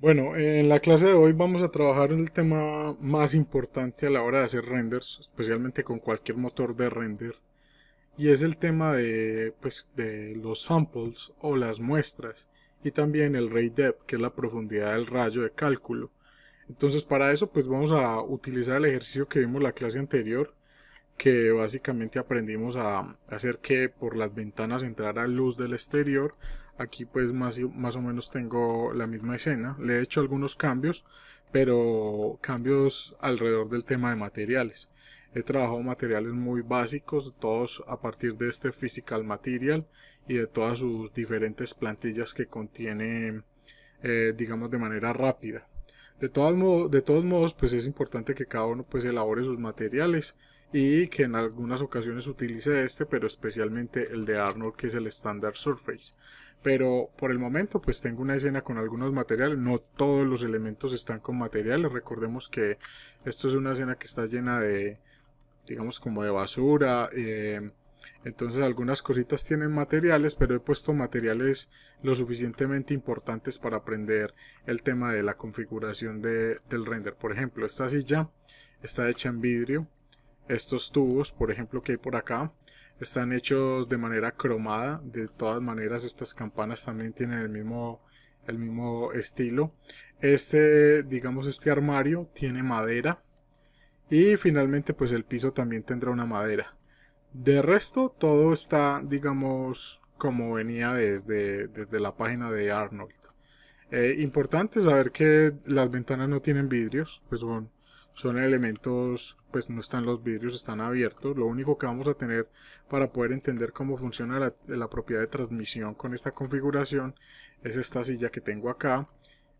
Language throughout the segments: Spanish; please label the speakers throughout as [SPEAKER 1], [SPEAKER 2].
[SPEAKER 1] Bueno, en la clase de hoy vamos a trabajar en el tema más importante a la hora de hacer renders, especialmente con cualquier motor de render, y es el tema de, pues, de los samples o las muestras, y también el ray depth, que es la profundidad del rayo de cálculo. Entonces para eso pues vamos a utilizar el ejercicio que vimos la clase anterior, que básicamente aprendimos a hacer que por las ventanas entrara luz del exterior Aquí pues más, más o menos tengo la misma escena. Le he hecho algunos cambios, pero cambios alrededor del tema de materiales. He trabajado materiales muy básicos, todos a partir de este Physical Material y de todas sus diferentes plantillas que contiene, eh, digamos, de manera rápida. De todos, modos, de todos modos, pues es importante que cada uno pues elabore sus materiales y que en algunas ocasiones utilice este, pero especialmente el de Arnold, que es el Standard Surface pero por el momento pues tengo una escena con algunos materiales, no todos los elementos están con materiales, recordemos que esto es una escena que está llena de, digamos como de basura, eh, entonces algunas cositas tienen materiales, pero he puesto materiales lo suficientemente importantes para aprender el tema de la configuración del render. Por ejemplo, esta silla está hecha en vidrio, estos tubos, por ejemplo, que hay por acá, están hechos de manera cromada. De todas maneras, estas campanas también tienen el mismo, el mismo estilo. Este, digamos, este armario tiene madera. Y finalmente, pues el piso también tendrá una madera. De resto, todo está, digamos, como venía desde, desde la página de Arnold. Eh, importante saber que las ventanas no tienen vidrios, pues bueno son elementos, pues no están los vidrios, están abiertos. Lo único que vamos a tener para poder entender cómo funciona la, propiedad de transmisión con esta configuración es esta silla que tengo acá,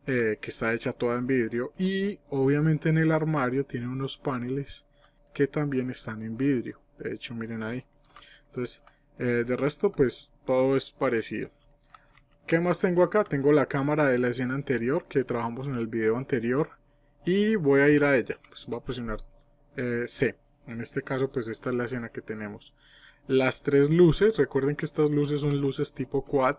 [SPEAKER 1] eh, que está hecha toda en vidrio. Y obviamente en el armario tiene unos paneles que también están en vidrio. De hecho, miren ahí. Entonces, eh, de resto, pues todo es parecido. ¿Qué más tengo acá? Tengo la cámara de la escena anterior que trabajamos en el video anterior y voy a ir a ella. Pues voy a presionar eh, C. En este caso, pues esta es la escena que tenemos. Las tres luces, recuerden que estas luces son luces tipo quad,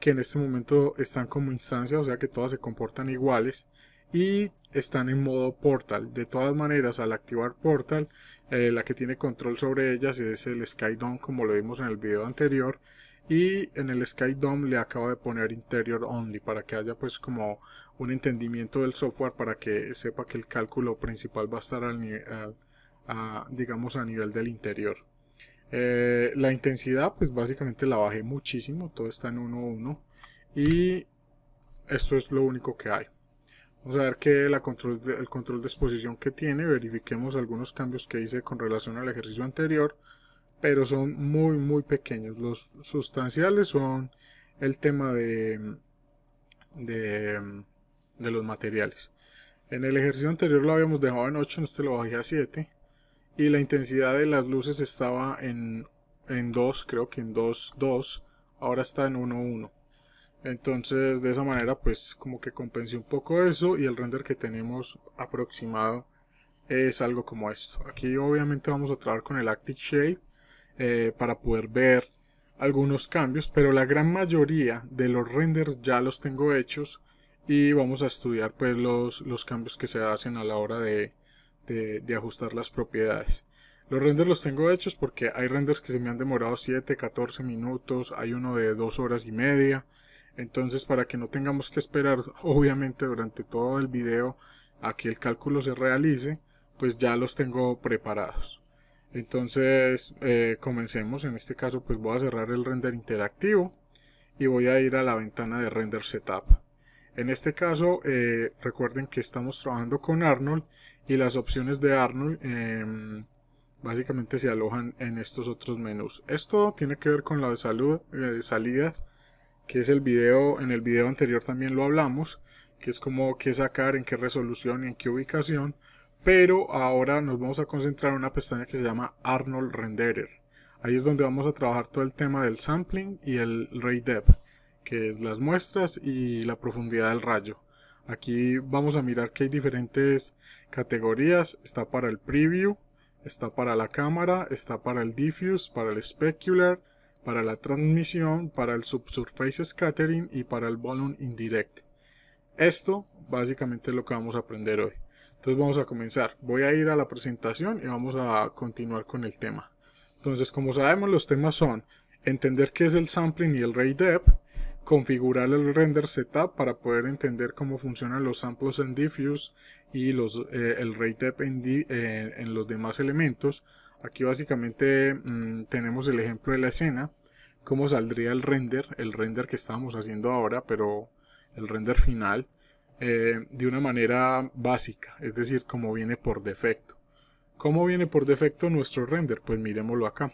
[SPEAKER 1] que en este momento están como instancia, o sea que todas se comportan iguales y están en modo portal. De todas maneras, al activar portal, eh, la que tiene control sobre ellas es el Skydome, como lo vimos en el video anterior, y en el Sky Dome le acabo de poner Interior Only para que haya pues como un entendimiento del software para que sepa que el cálculo principal va a estar al digamos a nivel del interior. Eh, la intensidad pues básicamente la bajé muchísimo, todo está en 1.1 y esto es lo único que hay. Vamos a ver que la control el control de exposición que tiene, verifiquemos algunos cambios que hice con relación al ejercicio anterior pero son muy, muy pequeños. Los sustanciales son el tema de, de, los materiales. En el ejercicio anterior lo habíamos dejado en 8, en este lo bajé a 7. Y la intensidad de las luces estaba en, en 2, creo que en 2, 2. Ahora está en 1, 1. Entonces de esa manera pues como que compensé un poco eso y el render que tenemos aproximado es algo como esto. Aquí obviamente vamos a trabajar con el Active Shape eh, para poder ver algunos cambios, pero la gran mayoría de los renders ya los tengo hechos y vamos a estudiar pues los, los cambios que se hacen a la hora de, de, de, ajustar las propiedades. Los renders los tengo hechos porque hay renders que se me han demorado 7, 14 minutos, hay uno de 2 horas y media, entonces para que no tengamos que esperar obviamente durante todo el video a que el cálculo se realice, pues ya los tengo preparados. Entonces, eh, comencemos. En este caso, pues voy a cerrar el render interactivo y voy a ir a la ventana de render setup. En este caso, eh, recuerden que estamos trabajando con Arnold y las opciones de Arnold em, básicamente se alojan en estos otros menús. Esto tiene que ver con la de salud, eh, de que es el video, en el video anterior también lo hablamos, que es como qué sacar, en qué resolución y en qué ubicación. Pero ahora nos vamos a concentrar en una pestaña que se llama Arnold Renderer. Ahí es donde vamos a trabajar todo el tema del sampling y el ray depth, que es las muestras y la profundidad del rayo. Aquí vamos a mirar que hay diferentes categorías. Está para el preview, está para la cámara, está para el diffuse, para el specular, para la transmisión, para el subsurface scattering y para el volume indirect. Esto básicamente es lo que vamos a aprender hoy. Entonces vamos a comenzar. Voy a ir a la presentación y vamos a continuar con el tema. Entonces, como sabemos, los temas son entender qué es el sampling y el ray depth, configurar el render setup para poder entender cómo funcionan los samples en diffuse y los, eh, el ray depth eh, en, los demás elementos. Aquí básicamente mm, tenemos el ejemplo de la escena, cómo saldría el render, el render que estamos haciendo ahora, pero el render final eh, de una manera básica, es decir, como viene por defecto. ¿Cómo viene por defecto nuestro render? Pues miremoslo acá.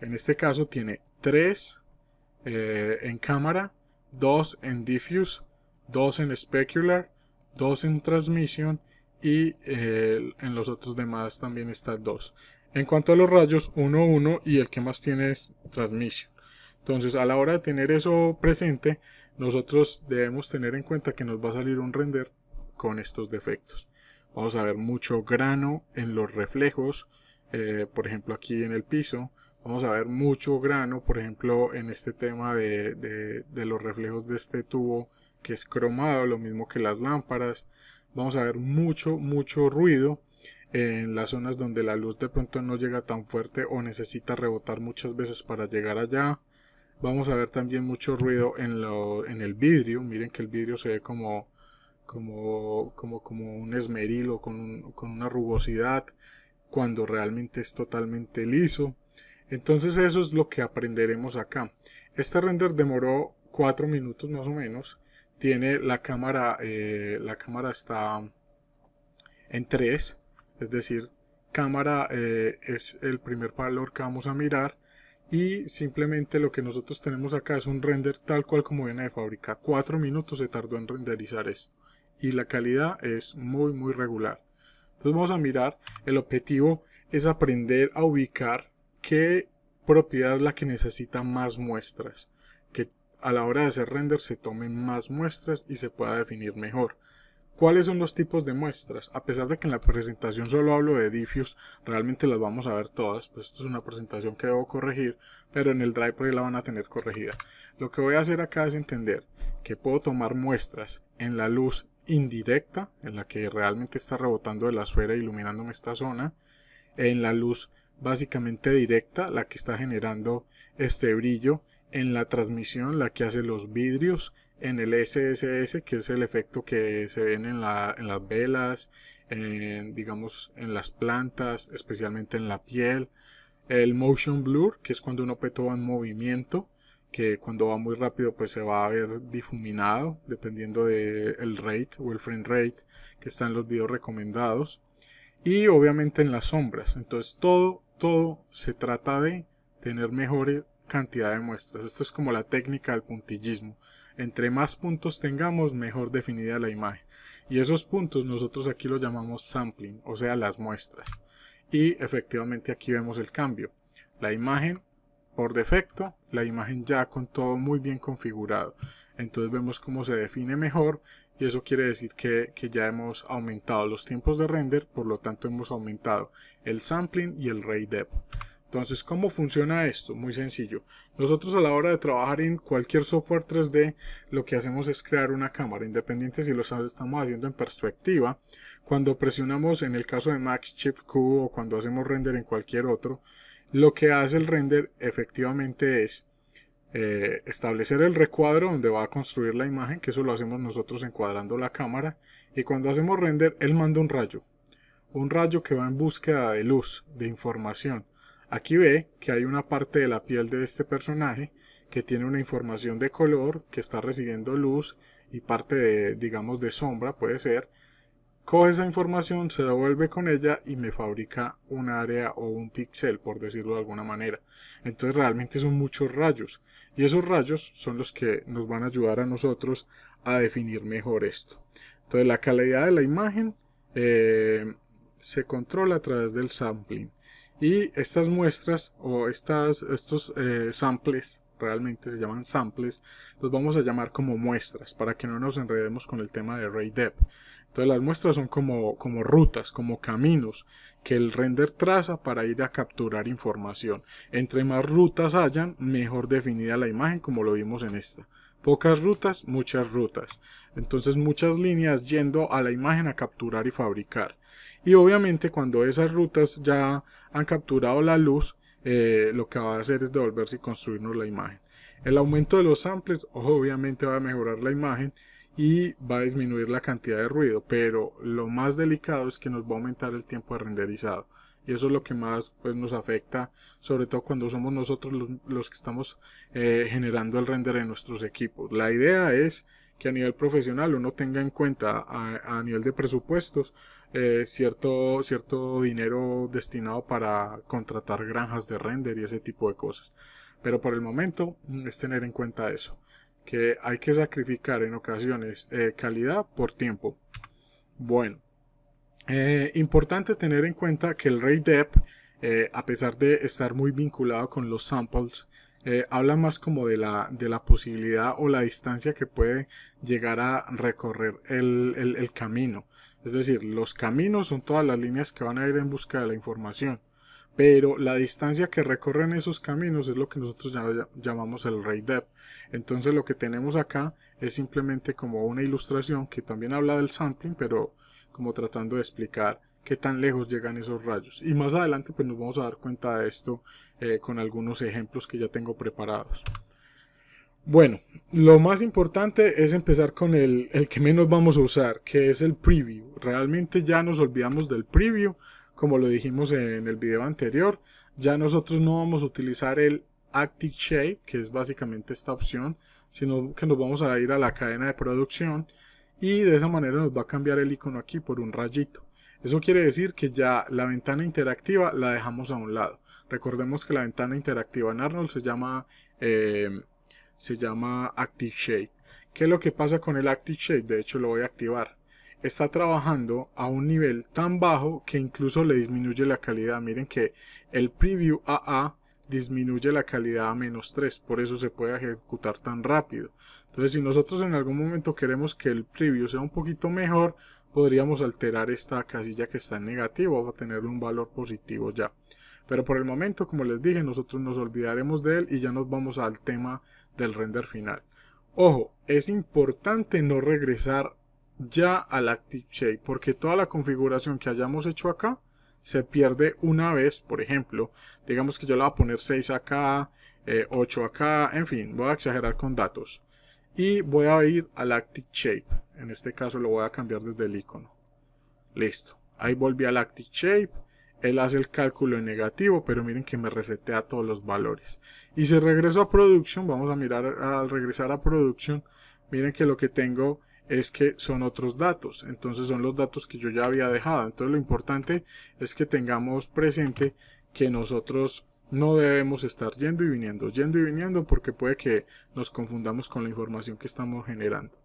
[SPEAKER 1] En este caso tiene 3 eh, en cámara, 2 en diffuse, 2 en specular, 2 en transmission y eh, en los otros demás también está 2. En cuanto a los rayos, 1, 1 y el que más tiene es transmission. Entonces a la hora de tener eso presente, nosotros debemos tener en cuenta que nos va a salir un render con estos defectos. Vamos a ver mucho grano en los reflejos, eh, por ejemplo aquí en el piso. Vamos a ver mucho grano, por ejemplo, en este tema de los reflejos de este tubo que es cromado, lo mismo que las lámparas. Vamos a ver mucho, mucho ruido en las zonas donde la luz de pronto no llega tan fuerte o necesita rebotar muchas veces para llegar allá. Vamos a ver también mucho ruido en, el vidrio. Miren que el vidrio se ve como, como, un esmeril con, con una rugosidad cuando realmente es totalmente liso. Entonces eso es lo que aprenderemos acá. Este render demoró 4 minutos más o menos. Tiene la cámara, eh, la cámara está en 3, es decir, cámara eh, es el primer valor que vamos a mirar y simplemente lo que nosotros tenemos acá es un render tal cual como viene de fábrica. 4 minutos se tardó en renderizar esto y la calidad es muy muy regular. Entonces vamos a mirar, el objetivo es aprender a ubicar qué propiedad es la que necesita más muestras, que a la hora de hacer render se tomen más muestras y se pueda definir mejor. ¿Cuáles son los tipos de muestras? A pesar de que en la presentación solo hablo de edificios, realmente las vamos a ver todas, pues esto es una presentación que debo corregir, pero en el drive la van a tener corregida. Lo que voy a hacer acá es entender que puedo tomar muestras en la luz indirecta, en la que realmente está rebotando de la esfera iluminándome esta zona, en la luz básicamente directa, la que está generando este brillo, en la transmisión, la que hace los vidrios, en el SSS, que es el efecto que se ven en, las velas, en, digamos en las plantas, especialmente en la piel. El motion blur, que es cuando un objeto en movimiento, que cuando va muy rápido pues se va a ver difuminado, dependiendo del rate o el frame rate que están en los videos recomendados. Y obviamente en las sombras. Entonces todo, todo se trata de tener mejor cantidad de muestras. Esto es como la técnica del puntillismo. Entre más puntos tengamos, mejor definida la imagen. Y esos puntos nosotros aquí los llamamos sampling, o sea, las muestras. Y efectivamente aquí vemos el cambio. La imagen, por defecto, la imagen ya con todo muy bien configurado. Entonces vemos cómo se define mejor y eso quiere decir que, ya hemos aumentado los tiempos de render, por lo tanto hemos aumentado el sampling y el ray depth. Entonces, ¿cómo funciona esto? Muy sencillo. Nosotros a la hora de trabajar en cualquier software 3D, lo que hacemos es crear una cámara, independiente si lo estamos haciendo en perspectiva, cuando presionamos en el caso de Max Shift Q o cuando hacemos render en cualquier otro, lo que hace el render efectivamente es eh, establecer el recuadro donde va a construir la imagen, que eso lo hacemos nosotros encuadrando la cámara, y cuando hacemos render, él manda un rayo, un rayo que va en búsqueda de luz, de información Aquí ve que hay una parte de la piel de este personaje que tiene una información de color, que está recibiendo luz y parte de, digamos, de sombra, puede ser. Coge esa información, se vuelve con ella y me fabrica un área o un píxel, por decirlo de alguna manera. Entonces realmente son muchos rayos y esos rayos son los que nos van a ayudar a nosotros a definir mejor esto. Entonces la calidad de la imagen eh, se controla a través del sampling. Y estas muestras o estas, estos eh, samples, realmente se llaman samples, los vamos a llamar como muestras para que no nos enredemos con el tema de Ray Dev. Entonces las muestras son como, como rutas, como caminos que el render traza para ir a capturar información. Entre más rutas hayan, mejor definida la imagen como lo vimos en esta. Pocas rutas, muchas rutas. Entonces muchas líneas yendo a la imagen a capturar y fabricar. Y obviamente cuando esas rutas ya han capturado la luz, eh, lo que va a hacer es devolverse y construirnos la imagen. El aumento de los samples obviamente va a mejorar la imagen y va a disminuir la cantidad de ruido, pero lo más delicado es que nos va a aumentar el tiempo de renderizado. Y eso es lo que más pues, nos afecta, sobre todo cuando somos nosotros los, que estamos eh, generando el render en nuestros equipos. La idea es que a nivel profesional uno tenga en cuenta a nivel de presupuestos eh, cierto, dinero destinado para contratar granjas de render y ese tipo de cosas. Pero por el momento mm, es tener en cuenta eso, que hay que sacrificar en ocasiones eh, calidad por tiempo. Bueno, eh, importante tener en cuenta que el Dep a pesar de estar muy vinculado con los samples, habla más como de la, posibilidad o la distancia que puede llegar a recorrer el camino. Es decir, los caminos son todas las líneas que van a ir en busca de la información, pero la distancia que recorren esos caminos es lo que nosotros llamamos el ray depth. Entonces lo que tenemos acá es simplemente como una ilustración que también habla del sampling, pero como tratando de explicar qué tan lejos llegan esos rayos. Y más adelante pues nos vamos a dar cuenta de esto eh, con algunos ejemplos que ya tengo preparados. Bueno, lo más importante es empezar con el, que menos vamos a usar, que es el preview. Realmente ya nos olvidamos del preview, como lo dijimos en el video anterior. Ya nosotros no vamos a utilizar el Active Shape, que es básicamente esta opción, sino que nos vamos a ir a la cadena de producción y de esa manera nos va a cambiar el icono aquí por un rayito. Eso quiere decir que ya la ventana interactiva la dejamos a un lado. Recordemos que la ventana interactiva en Arnold se llama eh, se llama Active Shape. ¿Qué es lo que pasa con el Active Shape? De hecho lo voy a activar. Está trabajando a un nivel tan bajo que incluso le disminuye la calidad. Miren que el preview AA disminuye la calidad a menos 3, por eso se puede ejecutar tan rápido. Entonces, si nosotros en algún momento queremos que el preview sea un poquito mejor, podríamos alterar esta casilla que está en negativo a tener un valor positivo ya. Pero por el momento, como les dije, nosotros nos olvidaremos de él y ya nos vamos al tema del render final. Ojo, es importante no regresar ya al Active Shape porque toda la configuración que hayamos hecho acá se pierde una vez, por ejemplo, digamos que yo le voy a poner 6 acá, 8 eh, acá, en fin, voy a exagerar con datos. Y voy a ir al Active Shape, en este caso lo voy a cambiar desde el icono. Listo, ahí volví al Active Shape él hace el cálculo en negativo, pero miren que me resetea todos los valores. Y si regreso a Production, vamos a mirar al regresar a Production, miren que lo que tengo es que son otros datos, entonces son los datos que yo ya había dejado. Entonces lo importante es que tengamos presente que nosotros no debemos estar yendo y viniendo, yendo y viniendo, porque puede que nos confundamos con la información que estamos generando.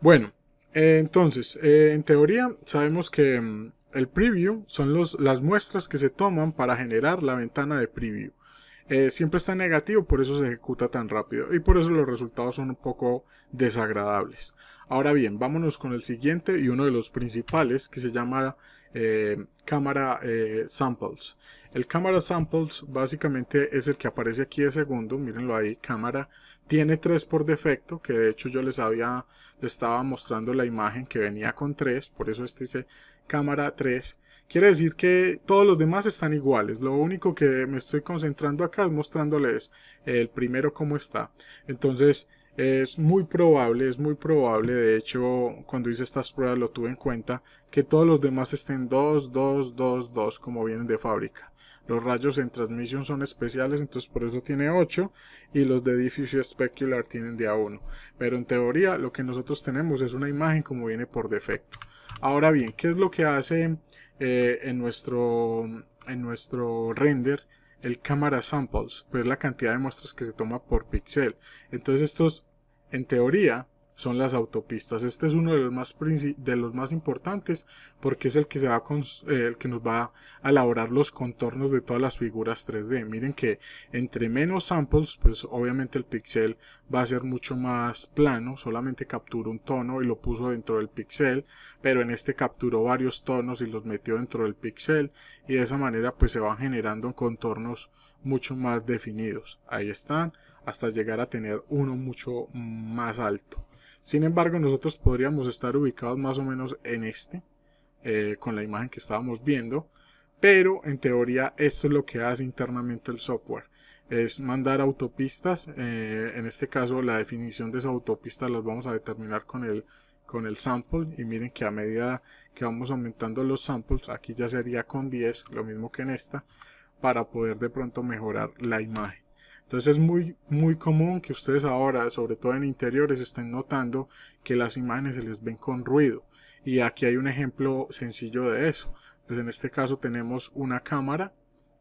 [SPEAKER 1] Bueno, eh, entonces, eh, en teoría sabemos que mm, el preview son los, las muestras que se toman para generar la ventana de preview. Eh, siempre está negativo, por eso se ejecuta tan rápido y por eso los resultados son un poco desagradables. Ahora bien, vámonos con el siguiente y uno de los principales que se llama eh, cámara eh, samples. El cámara samples básicamente es el que aparece aquí de segundo, mírenlo ahí, cámara. Tiene tres por defecto, que de hecho yo les había, les estaba mostrando la imagen que venía con tres. por eso este dice cámara 3. Quiere decir que todos los demás están iguales. Lo único que me estoy concentrando acá es mostrándoles el primero cómo está. Entonces es muy probable, es muy probable, de hecho cuando hice estas pruebas lo tuve en cuenta, que todos los demás estén 2, 2, 2, 2 como vienen de fábrica. Los rayos en transmisión son especiales, entonces por eso tiene 8 y los de Diffusion Specular tienen de a 1. Pero en teoría lo que nosotros tenemos es una imagen como viene por defecto. Ahora bien, ¿qué es lo que hace eh, en, nuestro, en nuestro render el Camera samples? Pues la cantidad de muestras que se toma por pixel. Entonces estos, en teoría, son las autopistas. Este es uno de los más, de los más importantes porque es el que, se va eh, el que nos va a elaborar los contornos de todas las figuras 3D. Miren que entre menos samples, pues obviamente el pixel va a ser mucho más plano, solamente capturó un tono y lo puso dentro del pixel, pero en este capturó varios tonos y los metió dentro del pixel y de esa manera pues se van generando contornos mucho más definidos. Ahí están hasta llegar a tener uno mucho más alto. Sin embargo, nosotros podríamos estar ubicados más o menos en este, eh, con la imagen que estábamos viendo, pero en teoría esto es lo que hace internamente el software. Es mandar autopistas, eh, en este caso la definición de esa autopista las vamos a determinar con el, con el sample y miren que a medida que vamos aumentando los samples, aquí ya sería con 10, lo mismo que en esta, para poder de pronto mejorar la imagen. Entonces es muy, muy común que ustedes ahora, sobre todo en interiores, estén notando que las imágenes se les ven con ruido. Y aquí hay un ejemplo sencillo de eso. Pues en este caso tenemos una cámara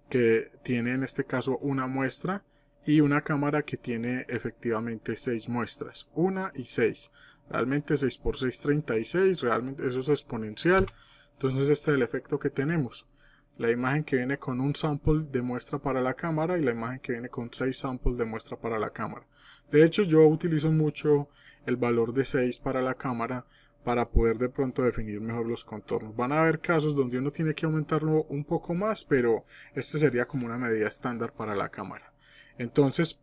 [SPEAKER 1] que tiene en este caso una muestra y una cámara que tiene efectivamente seis muestras, una y seis. Realmente 6 por 6 36, realmente eso es exponencial. Entonces este es el efecto que tenemos. La imagen que viene con un sample de muestra para la cámara y la imagen que viene con 6 samples de muestra para la cámara. De hecho, yo utilizo mucho el valor de 6 para la cámara para poder de pronto definir mejor los contornos. Van a haber casos donde uno tiene que aumentarlo un poco más, pero este sería como una medida estándar para la cámara. Entonces,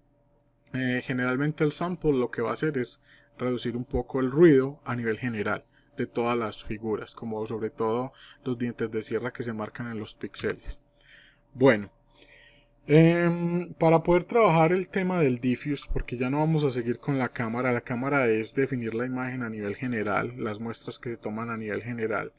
[SPEAKER 1] eh, generalmente el sample lo que va a hacer es reducir un poco el ruido a nivel general de todas las figuras, como sobre todo los dientes de sierra que se marcan en los píxeles. Bueno, em, para poder trabajar el tema del diffuse, porque ya no vamos a seguir con la cámara, la cámara es definir la imagen a nivel general, las muestras que se toman a nivel general.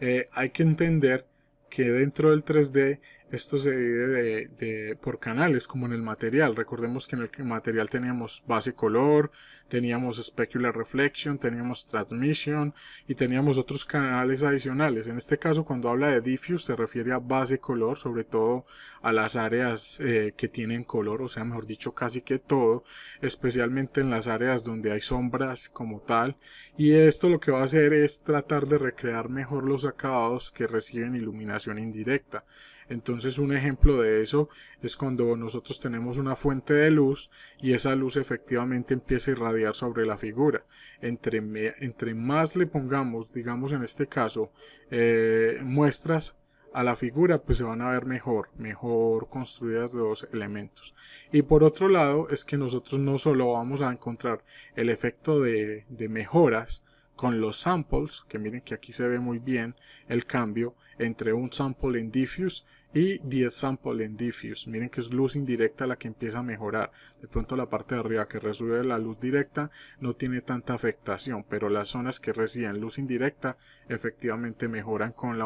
[SPEAKER 1] Eh, hay que entender que dentro del 3D esto se divide por canales como en el material. Recordemos que en el material teníamos base color, teníamos Specular Reflection, teníamos Transmission y teníamos otros canales adicionales. En este caso, cuando habla de diffuse, se refiere a base color, sobre todo a las áreas eh, que tienen color, o sea, mejor dicho, casi que todo, especialmente en las áreas donde hay sombras como tal. Y esto lo que va a hacer es tratar de recrear mejor los acabados que reciben iluminación indirecta. Entonces un ejemplo de eso es cuando nosotros tenemos una fuente de luz y esa luz efectivamente empieza a irradiar sobre la figura. Entre, entre más le pongamos, digamos en este caso, eh, muestras a la figura, pues se van a ver mejor, mejor construidas los elementos. Y por otro lado es que nosotros no solo vamos a encontrar el efecto de, de mejoras, con los samples, que miren que aquí se ve muy bien el cambio entre un sample en diffuse y 10 sample en diffuse. Miren que es luz indirecta la que empieza a mejorar. De pronto la parte de arriba que recibe la luz directa no tiene tanta afectación, pero las zonas que reciben luz indirecta efectivamente mejoran con,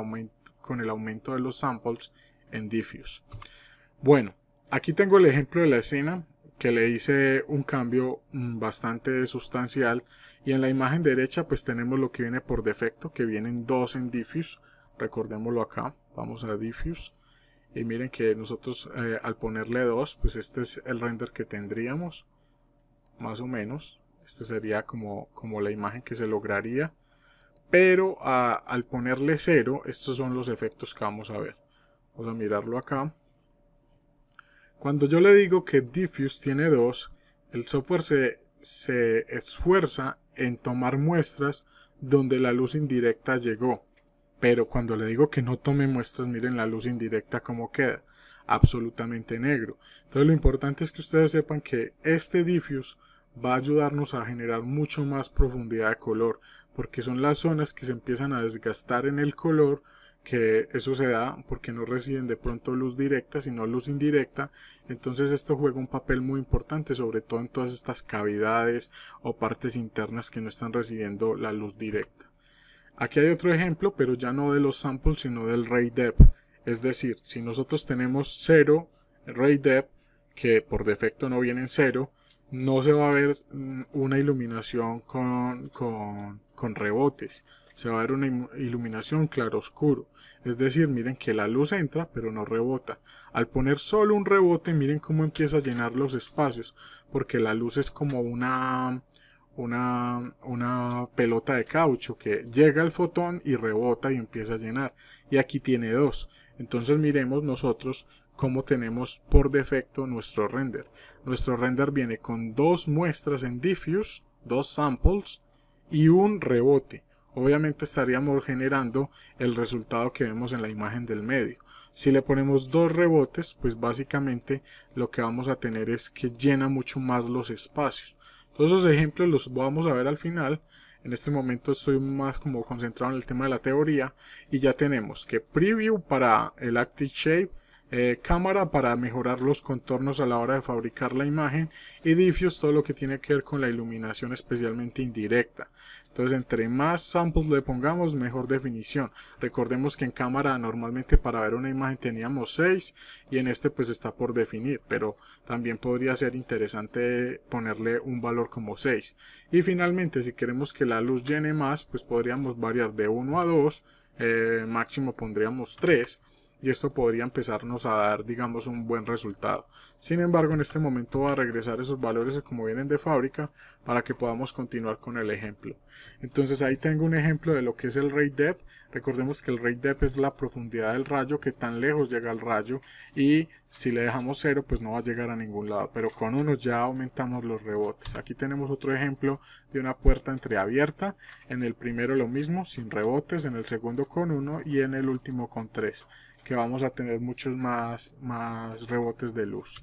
[SPEAKER 1] con el aumento de los samples en diffuse. Bueno, aquí tengo el ejemplo de la escena que le hice un cambio mm, bastante sustancial y en la imagen derecha pues tenemos lo que viene por defecto que vienen dos en diffuse recordémoslo acá vamos a diffuse y miren que nosotros eh, al ponerle 2 pues este es el render que tendríamos más o menos esta sería como, como la imagen que se lograría pero al ponerle 0 estos son los efectos que vamos a ver vamos a mirarlo acá cuando yo le digo que diffuse tiene 2 el software se esfuerza en tomar muestras donde la luz indirecta llegó pero cuando le digo que no tome muestras, miren la luz indirecta cómo queda, absolutamente negro. Entonces lo importante es que ustedes sepan que este difus va a ayudarnos a generar mucho más profundidad de color, porque son las zonas que se empiezan a desgastar en el color, que eso se da porque no reciben de pronto luz directa, sino luz indirecta. Entonces esto juega un papel muy importante, sobre todo en todas estas cavidades o partes internas que no están recibiendo la luz directa. Aquí hay otro ejemplo, pero ya no de los samples, sino del ray depth. Es decir, si nosotros tenemos 0 ray depth, que por defecto no viene en 0, no se va a ver mm, una iluminación con, con rebotes. Se va a ver una iluminación claroscuro. Es decir, miren que la luz entra, pero no rebota. Al poner solo un rebote, miren cómo empieza a llenar los espacios, porque la luz es como una una, pelota de caucho que llega al fotón y rebota y empieza a llenar. Y aquí tiene dos. Entonces miremos nosotros cómo tenemos por defecto nuestro render. Nuestro render viene con dos muestras en diffuse, dos samples y un rebote. Obviamente estaríamos generando el resultado que vemos en la imagen del medio. Si le ponemos dos rebotes, pues básicamente lo que vamos a tener es que llena mucho más los espacios. Todos esos ejemplos los vamos a ver al final. En este momento estoy más como concentrado en el tema de la teoría y ya tenemos que preview para el Active Shape, eh, cámara para mejorar los contornos a la hora de fabricar la imagen y Diffuse todo lo que tiene que ver con la iluminación especialmente indirecta. Entonces, entre más samples le pongamos, mejor definición. Recordemos que en cámara normalmente para ver una imagen teníamos 6 y en este pues está por definir, pero también podría ser interesante ponerle un valor como 6. Y finalmente, si queremos que la luz llene más, pues podríamos variar de 1 a 2, eh, máximo pondríamos 3 y esto podría empezarnos a dar digamos un buen resultado. Sin embargo, en este momento va a regresar esos valores como vienen de fábrica para que podamos continuar con el ejemplo. Entonces ahí tengo un ejemplo de lo que es el ray depth. Recordemos que el ray depth es la profundidad del rayo, que tan lejos llega el rayo y si le dejamos cero pues no va a llegar a ningún lado, pero con uno ya aumentamos los rebotes. Aquí tenemos otro ejemplo de una puerta entreabierta, en el primero lo mismo, sin rebotes, en el segundo con uno y en el último con tres que vamos a tener muchos más, más rebotes de luz.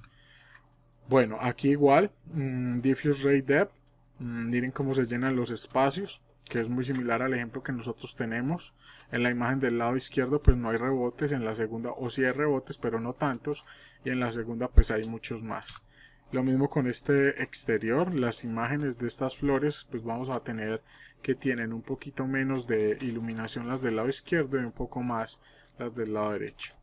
[SPEAKER 1] Bueno, aquí igual, mm, diffuse Ray depth, mm, miren cómo se llenan los espacios, que es muy similar al ejemplo que nosotros tenemos. En la imagen del lado izquierdo pues no hay rebotes, en la segunda, o sí hay rebotes, pero no tantos, y en la segunda pues hay muchos más. Lo mismo con este exterior, las imágenes de estas flores pues vamos a tener que tienen un poquito menos de iluminación las del lado izquierdo y un poco más las del lado derecho.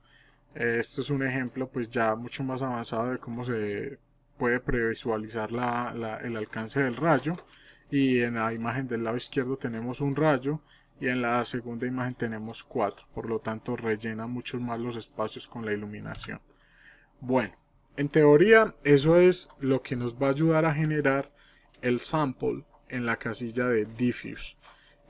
[SPEAKER 1] Eh, esto es un ejemplo pues ya mucho más avanzado de cómo se puede previsualizar el alcance del rayo y en la imagen del lado izquierdo tenemos un rayo y en la segunda imagen tenemos cuatro por lo tanto rellena mucho más los espacios con la iluminación bueno en teoría eso es lo que nos va a ayudar a generar el sample en la casilla de diffuse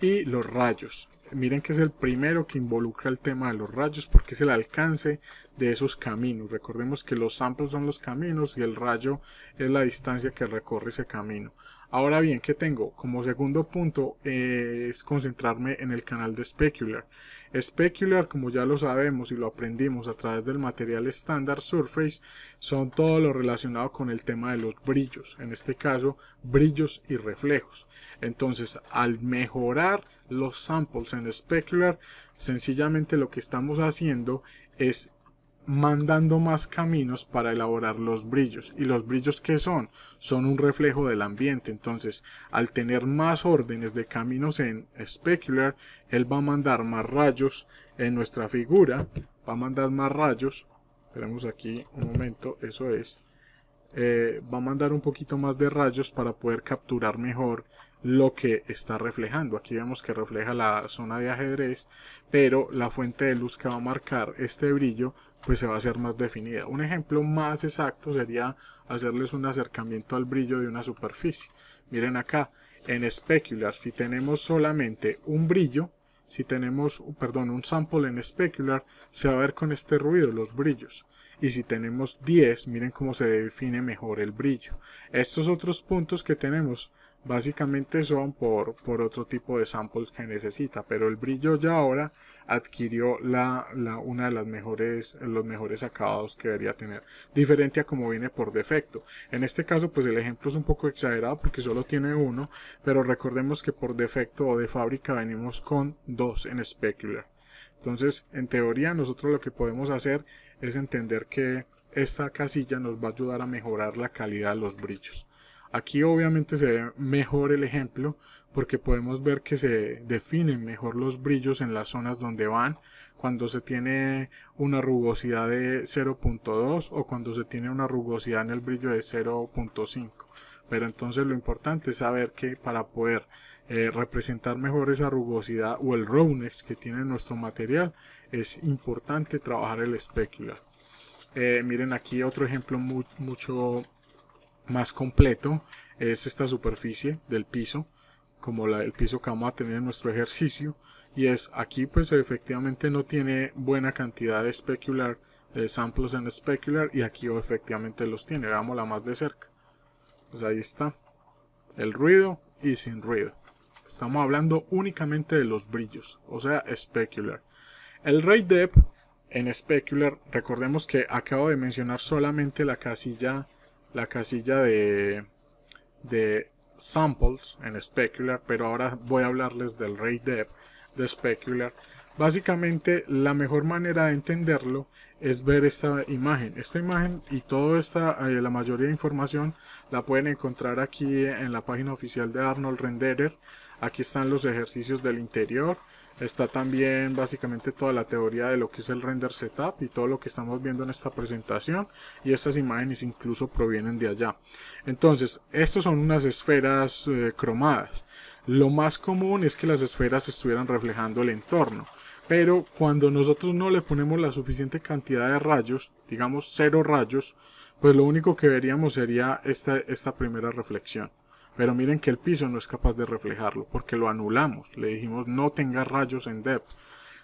[SPEAKER 1] y los rayos miren que es el primero que involucra el tema de los rayos porque es el alcance de esos caminos. Recordemos que los samples son los caminos y el rayo es la distancia que recorre ese camino. Ahora bien, ¿qué tengo? Como segundo punto eh, es concentrarme en el canal de specular. Specular, como ya lo sabemos y lo aprendimos a través del material estándar Surface, son todo lo relacionado con el tema de los brillos, en este caso brillos y reflejos. Entonces, al mejorar los samples en Specular, sencillamente lo que estamos haciendo es mandando más caminos para elaborar los brillos. ¿Y los brillos qué son? Son un reflejo del ambiente. Entonces, al tener más órdenes de caminos en Specular, él va a mandar más rayos en nuestra figura. Va a mandar más rayos. Esperemos aquí un momento, eso es. Eh, va a mandar un poquito más de rayos para poder capturar mejor lo que está reflejando. Aquí vemos que refleja la zona de ajedrez, pero la fuente de luz que va a marcar este brillo pues se va a hacer más definida. Un ejemplo más exacto sería hacerles un acercamiento al brillo de una superficie. Miren acá, en specular, si tenemos solamente un brillo, si tenemos, perdón, un sample en specular, se va a ver con este ruido, los brillos. Y si tenemos 10, miren cómo se define mejor el brillo. Estos otros puntos que tenemos Básicamente son por, por otro tipo de samples que necesita, pero el brillo ya ahora adquirió la, una de las mejores, los mejores acabados que debería tener, diferente a como viene por defecto. En este caso, pues el ejemplo es un poco exagerado porque solo tiene uno, pero recordemos que por defecto o de fábrica venimos con dos en Specular. Entonces, en teoría, nosotros lo que podemos hacer es entender que esta casilla nos va a ayudar a mejorar la calidad de los brillos. Aquí obviamente se ve mejor el ejemplo porque podemos ver que se definen mejor los brillos en las zonas donde van cuando se tiene una rugosidad de 0.2 o cuando se tiene una rugosidad en el brillo de 0.5. Pero entonces lo importante es saber que para poder eh, representar mejor esa rugosidad o el roughness que tiene nuestro material es importante trabajar el specular. Eh, miren aquí otro ejemplo mucho más completo es esta superficie del piso, como la, el piso que vamos a tener en nuestro ejercicio. Y es aquí pues efectivamente no tiene buena cantidad de specular, de eh, samples en specular y aquí efectivamente los tiene, la más de cerca. Pues ahí está, el ruido y sin ruido. Estamos hablando únicamente de los brillos, o sea, specular. El Ray Depth en Specular, recordemos que acabo de mencionar solamente la casilla la casilla de, de samples en Specular, pero ahora voy a hablarles del rey depth de Specular. Básicamente la mejor manera de entenderlo es ver esta imagen. Esta imagen y toda esta, eh, la mayoría de información la pueden encontrar aquí en la página oficial de Arnold Renderer. Aquí están los ejercicios del interior, Está también básicamente toda la teoría de lo que es el render setup y todo lo que estamos viendo en esta presentación y estas imágenes incluso provienen de allá. Entonces, estas son unas esferas eh, cromadas. Lo más común es que las esferas estuvieran reflejando el entorno pero cuando nosotros no le ponemos la suficiente cantidad de rayos, digamos cero rayos, pues lo único que veríamos sería esta primera reflexión. Pero miren que el piso no es capaz de reflejarlo porque lo anulamos. Le dijimos no tenga rayos en depth.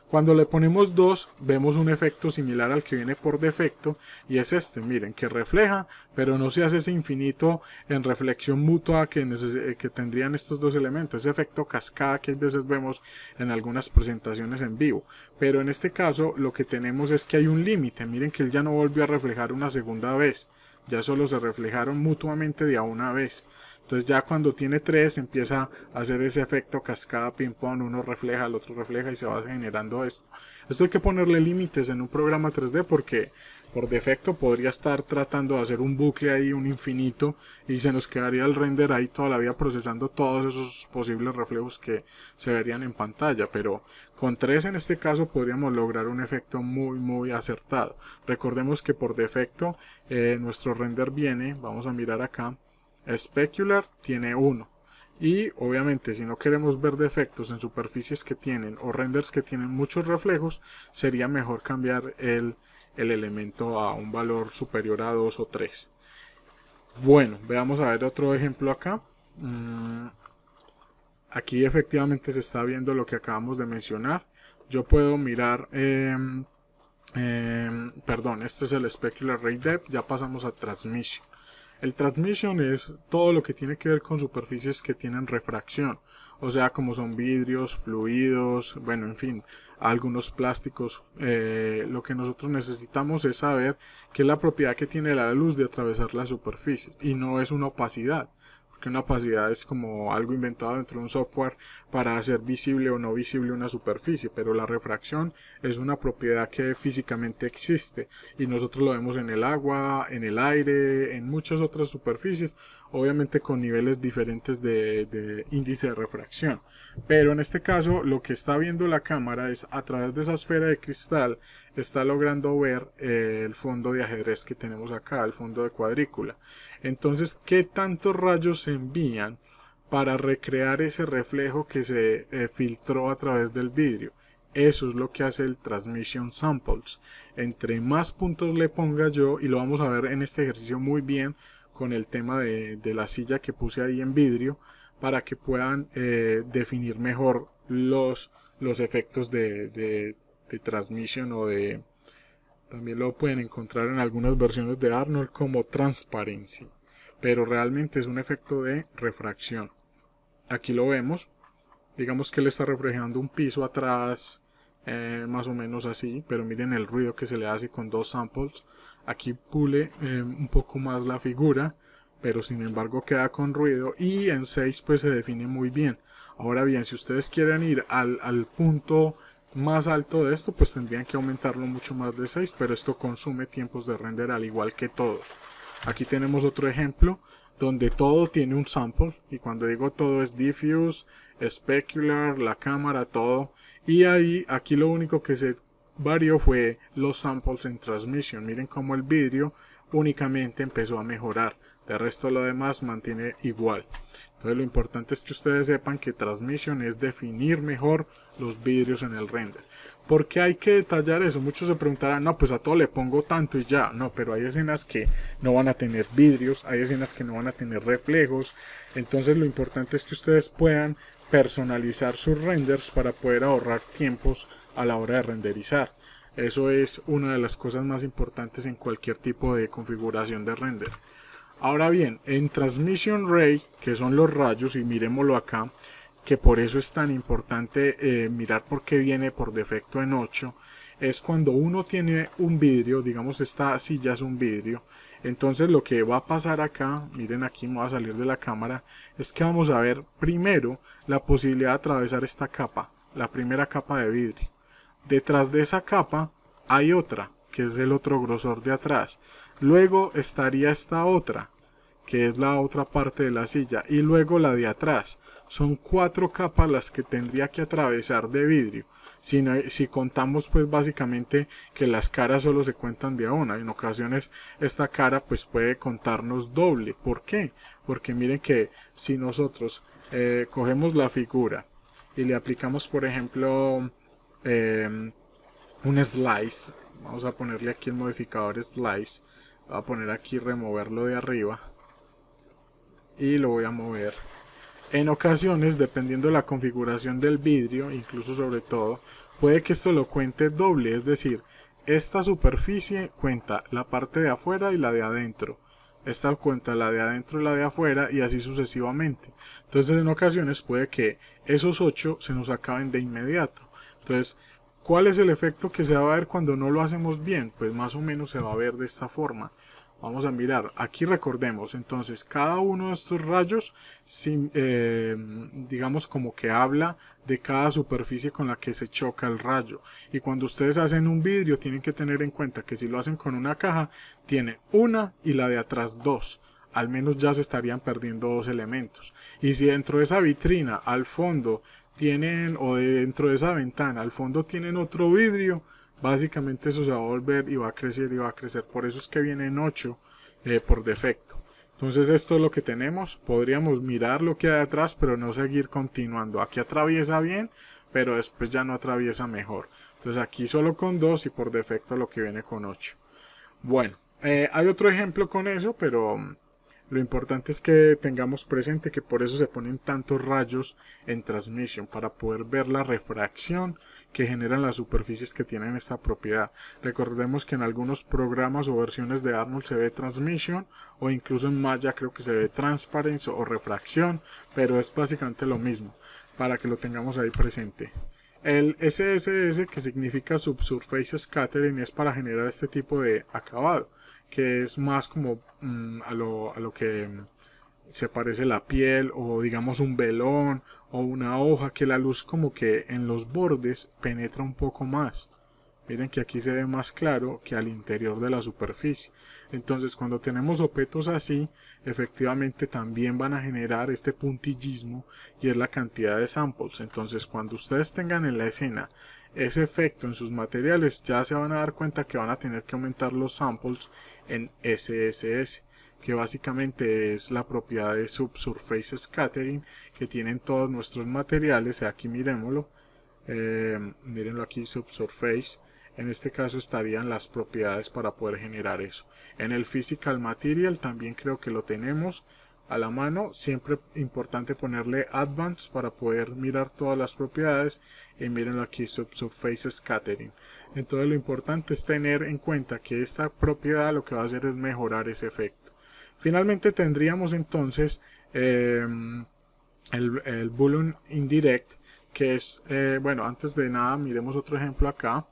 [SPEAKER 1] Cuando le ponemos 2 vemos un efecto similar al que viene por defecto y es este, miren, que refleja, pero no se hace ese infinito en reflexión mutua que, eh, que tendrían estos dos elementos, ese efecto cascada que a veces vemos en algunas presentaciones en vivo. Pero en este caso lo que tenemos es que hay un límite, miren que él ya no volvió a reflejar una segunda vez, ya solo se reflejaron mutuamente de a una vez. Entonces ya cuando tiene tres empieza a hacer ese efecto cascada ping-pong, uno refleja, el otro refleja y se va generando esto. Esto hay que ponerle límites en un programa 3D porque por defecto podría estar tratando de hacer un bucle ahí, un infinito, y se nos quedaría el render ahí toda la vida procesando todos esos posibles reflejos que se verían en pantalla, pero con 3 en este caso podríamos lograr un efecto muy muy acertado. Recordemos que por defecto eh, nuestro render viene, vamos a mirar acá, Specular tiene 1. Y obviamente si no queremos ver defectos en superficies que tienen o renders que tienen muchos reflejos, sería mejor cambiar el, elemento a un valor superior a 2 o 3. Bueno, veamos a ver otro ejemplo acá. Mm, aquí efectivamente se está viendo lo que acabamos de mencionar. Yo puedo mirar, em, em, perdón, este es el Specular Rate Depth, ya pasamos a Transmission. El transmission es todo lo que tiene que ver con superficies que tienen refracción, o sea, como son vidrios, fluidos, bueno, en fin, algunos plásticos. Eh, lo que nosotros necesitamos es saber qué es la propiedad que tiene la luz de atravesar las superficies y no es una opacidad que una opacidad es como algo inventado dentro de un software para hacer visible o no visible una superficie, pero la refracción es una propiedad que físicamente existe y nosotros lo vemos en el agua, en el aire, en muchas otras superficies, obviamente con niveles diferentes de índice de refracción. Pero en este caso lo que está viendo la cámara es a través de esa esfera de cristal está logrando ver eh, el fondo de ajedrez que tenemos acá, el fondo de cuadrícula. Entonces, ¿qué tantos rayos se envían para recrear ese reflejo que se eh, filtró a través del vidrio? Eso es lo que hace el Transmission Samples. Entre más puntos le ponga yo, y lo vamos a ver en este ejercicio muy bien con el tema de, la silla que puse ahí en vidrio, para que puedan eh, definir mejor los, los efectos de, de transmisión o de... También lo pueden encontrar en algunas versiones de Arnold como transparencia pero realmente es un efecto de refracción. Aquí lo vemos, digamos que le está reflejando un piso atrás, eh, más o menos así, pero miren el ruido que se le hace con dos samples. Aquí pule eh, un poco más la figura, pero sin embargo queda con ruido y en 6 pues se define muy bien. Ahora bien, si ustedes quieren ir al, al punto más alto de esto, pues tendrían que aumentarlo mucho más de 6, pero esto consume tiempos de render al igual que todos. Aquí tenemos otro ejemplo donde todo tiene un sample, y cuando digo todo es diffuse, specular, la cámara, todo. Y ahí, aquí lo único que se varió fue los samples en transmisión. Miren cómo el vidrio únicamente empezó a mejorar. De resto lo demás mantiene igual. Entonces lo importante es que ustedes sepan que transmisión es definir mejor los vidrios en el render. porque hay que detallar eso? Muchos se preguntarán, no, pues a todo le pongo tanto y ya. No, pero hay escenas que no van a tener vidrios, hay escenas que no van a tener reflejos. Entonces lo importante es que ustedes puedan personalizar sus renders para poder ahorrar tiempos a la hora de renderizar. Eso es una de las cosas más importantes en cualquier tipo de configuración de render. Ahora bien, en Transmission Ray, que son los rayos, y miremoslo acá, que por eso es tan importante eh, mirar por qué viene por defecto en 8, es cuando uno tiene un vidrio, digamos esta silla es un vidrio, entonces lo que va a pasar acá, miren aquí me va a salir de la cámara, es que vamos a ver primero la posibilidad de atravesar esta capa, la primera capa de vidrio. Detrás de esa capa hay otra, que es el otro grosor de atrás. Luego estaría esta otra, que es la otra parte de la silla, y luego la de atrás. Son cuatro capas las que tendría que atravesar de vidrio. Si, si, contamos pues básicamente que las caras solo se cuentan de a una, en ocasiones esta cara pues puede contarnos doble. ¿Por qué? Porque miren que si nosotros eh, cogemos la figura y le aplicamos por ejemplo em, un slice, vamos a ponerle aquí el modificador slice, voy a poner aquí removerlo de arriba y lo voy a mover. En ocasiones, dependiendo de la configuración del vidrio, incluso sobre todo, puede que esto lo cuente doble, es decir, esta superficie cuenta la parte de afuera y la de adentro. Esta cuenta la de adentro y la de afuera y así sucesivamente. Entonces en ocasiones puede que esos 8 se nos acaben de inmediato. Entonces, ¿cuál es el efecto que se va a ver cuando no lo hacemos bien? Pues más o menos se va a ver de esta forma. Vamos a mirar, aquí recordemos, entonces cada uno de estos rayos, eh, digamos como que habla de cada superficie con la que se choca el rayo. Y cuando ustedes hacen un vidrio tienen que tener en cuenta que si lo hacen con una caja, tiene una y la de atrás dos al menos ya se estarían perdiendo dos elementos. Y si dentro de esa vitrina, al fondo, tienen, o dentro de esa ventana, al fondo tienen otro vidrio, básicamente eso se va a volver y va a crecer y va a crecer. Por eso es que viene en eh, 8 por defecto. Entonces esto es lo que tenemos. Podríamos mirar lo que hay atrás, pero no seguir continuando. Aquí atraviesa bien, pero después ya no atraviesa mejor. Entonces aquí solo con 2 y por defecto lo que viene con 8. Bueno, eh, hay otro ejemplo con eso, pero mm, lo importante es que tengamos presente que por eso se ponen tantos rayos en transmisión, para poder ver la refracción que generan las superficies que tienen esta propiedad. Recordemos que en algunos programas o versiones de Arnold se ve transmisión o incluso en Maya creo que se ve transparencia o refracción, pero es básicamente lo mismo, para que lo tengamos ahí presente. El SSS que significa Subsurface Scattering es para generar este tipo de acabado que es más como mm, a, lo, a lo que se parece la piel o digamos un velón o una hoja que la luz como que en los bordes penetra un poco más. Miren que aquí se ve más claro que al interior de la superficie. Entonces cuando tenemos objetos así, efectivamente también van a generar este puntillismo y es la cantidad de samples. Entonces cuando ustedes tengan en la escena ese efecto en sus materiales, ya se van a dar cuenta que van a tener que aumentar los samples en SSS, que básicamente es la propiedad de Subsurface Scattering que tienen todos nuestros materiales, aquí miremoslo, eh, mirenlo aquí Subsurface, en este caso estarían las propiedades para poder generar eso. En el Physical Material también creo que lo tenemos, a la mano. Siempre importante ponerle advance para poder mirar todas las propiedades. Y mirenlo aquí, sub Subface Scattering. Entonces lo importante es tener en cuenta que esta propiedad lo que va a hacer es mejorar ese efecto. Finalmente tendríamos entonces eh, el, el Boolean Indirect, que es, eh, bueno, antes de nada miremos otro ejemplo acá.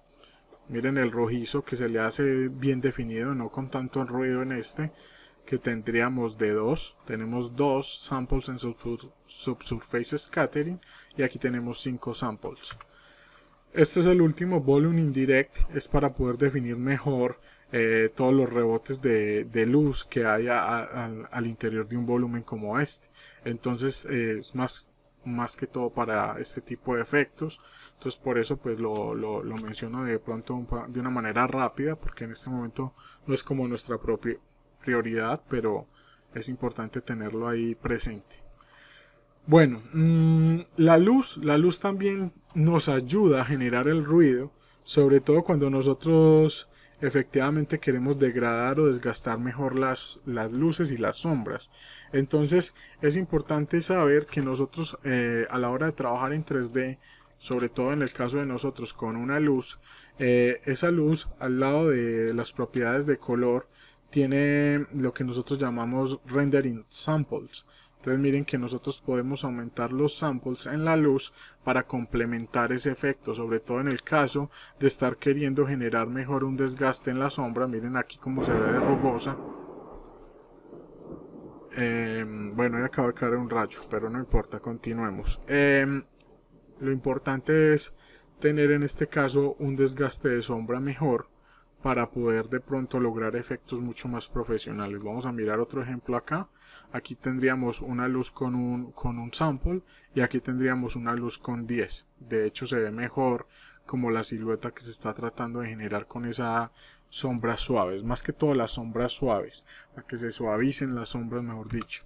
[SPEAKER 1] Miren el rojizo que se le hace bien definido, no con tanto ruido en este que tendríamos de 2. Tenemos 2 samples en subsurface scattering y aquí tenemos cinco samples. Este es el último volume indirect, es para poder definir mejor eh, todos los rebotes de, luz que haya al, interior de un volumen como este. Entonces eh, es más, más que todo para este tipo de efectos. Entonces por eso pues lo, lo, lo menciono de pronto de una manera rápida porque en este momento no es como nuestra propia prioridad, pero es importante tenerlo ahí presente. Bueno, mm, la luz, la luz también nos ayuda a generar el ruido, sobre todo cuando nosotros efectivamente queremos degradar o desgastar mejor las, las luces y las sombras. Entonces es importante saber que nosotros eh, a la hora de trabajar en 3D, sobre todo en el caso de nosotros con una luz, eh, esa luz al lado de las propiedades de color tiene lo que nosotros llamamos rendering samples. Entonces miren que nosotros podemos aumentar los samples en la luz para complementar ese efecto, sobre todo en el caso de estar queriendo generar mejor un desgaste en la sombra. Miren aquí cómo se ve de robosa. Em, bueno, ya acabo de caer un rayo, pero no importa, continuemos. Em, lo importante es tener en este caso un desgaste de sombra mejor para poder de pronto lograr efectos mucho más profesionales. Vamos a mirar otro ejemplo acá. Aquí tendríamos una luz con un, con un sample y aquí tendríamos una luz con 10. De hecho se ve mejor como la silueta que se está tratando de generar con esa sombras suaves. Más que todo las sombras suaves, para que se suavicen las sombras mejor dicho.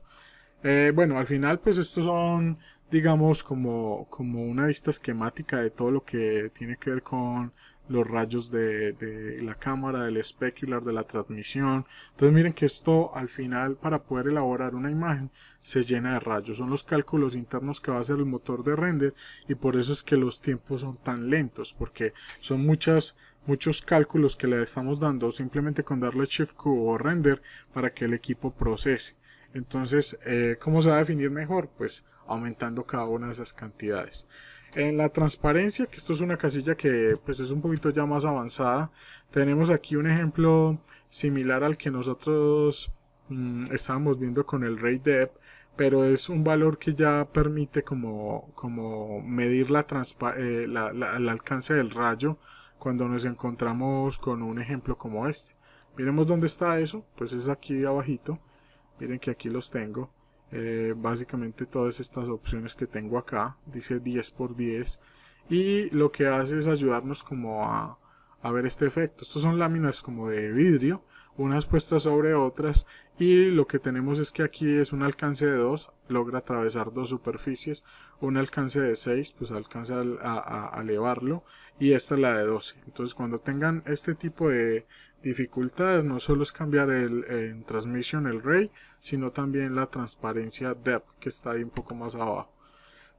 [SPEAKER 1] Eh, bueno, al final pues estos son digamos como, como una vista esquemática de todo lo que tiene que ver con los rayos de, la cámara, del specular, de la transmisión. Entonces miren que esto al final para poder elaborar una imagen se llena de rayos. Son los cálculos internos que va a hacer el motor de render y por eso es que los tiempos son tan lentos porque son muchas muchos cálculos que le estamos dando simplemente con darle shift Q o render para que el equipo procese. Entonces, eh, ¿cómo se va a definir mejor? Pues aumentando cada una de esas cantidades. En la transparencia, que esto es una casilla que pues es un poquito ya más avanzada, tenemos aquí un ejemplo similar al que nosotros mm, estábamos viendo con el Ray dep, pero es un valor que ya permite como, como medir eh, la, el alcance del rayo cuando nos encontramos con un ejemplo como este. Miremos dónde está eso, pues es aquí abajito, miren que aquí los tengo eh, básicamente todas estas opciones que tengo acá dice 10 por 10 y lo que hace es ayudarnos como a, a ver este efecto estos son láminas como de vidrio unas puestas sobre otras y lo que tenemos es que aquí es un alcance de 2, logra atravesar dos superficies, un alcance de 6, pues alcanza a, elevarlo y esta es la de 12. Entonces cuando tengan este tipo de dificultades no solo es cambiar el, en transmission el ray, sino también la transparencia depth que está ahí un poco más abajo.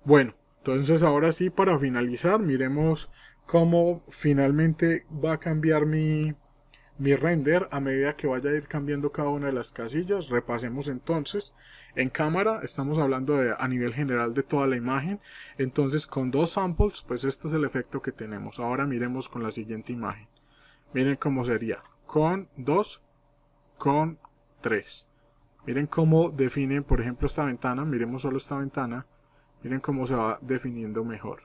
[SPEAKER 1] Bueno, entonces ahora sí para finalizar miremos cómo finalmente va a cambiar mi, mi render a medida que vaya a ir cambiando cada una de las casillas. Repasemos entonces. En cámara estamos hablando de, a nivel general de toda la imagen. Entonces con dos samples, pues este es el efecto que tenemos. Ahora miremos con la siguiente imagen. Miren cómo sería. Con 2, con 3. Miren cómo definen, por ejemplo, esta ventana. Miremos solo esta ventana. Miren cómo se va definiendo mejor.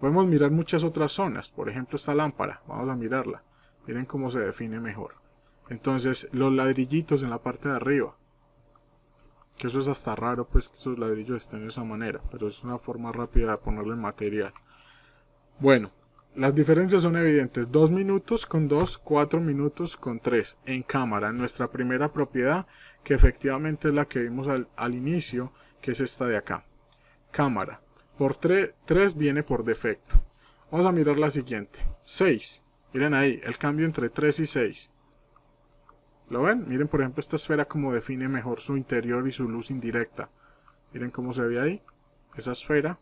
[SPEAKER 1] Podemos mirar muchas otras zonas. Por ejemplo, esta lámpara. Vamos a mirarla. Miren cómo se define mejor. Entonces, los ladrillitos en la parte de arriba. Que eso es hasta raro, pues que esos ladrillos estén de esa manera. Pero es una forma rápida de ponerle material. Bueno, las diferencias son evidentes. 2 minutos con 2, 4 minutos con 3 en cámara. Nuestra primera propiedad, que efectivamente es la que vimos al, inicio, que es esta de acá. Cámara. Por 3, 3 viene por defecto. Vamos a mirar la siguiente. 6. Miren ahí, el cambio entre 3 y 6. ¿Lo ven? Miren por ejemplo esta esfera como define mejor su interior y su luz indirecta. Miren cómo se ve ahí. Esa esfera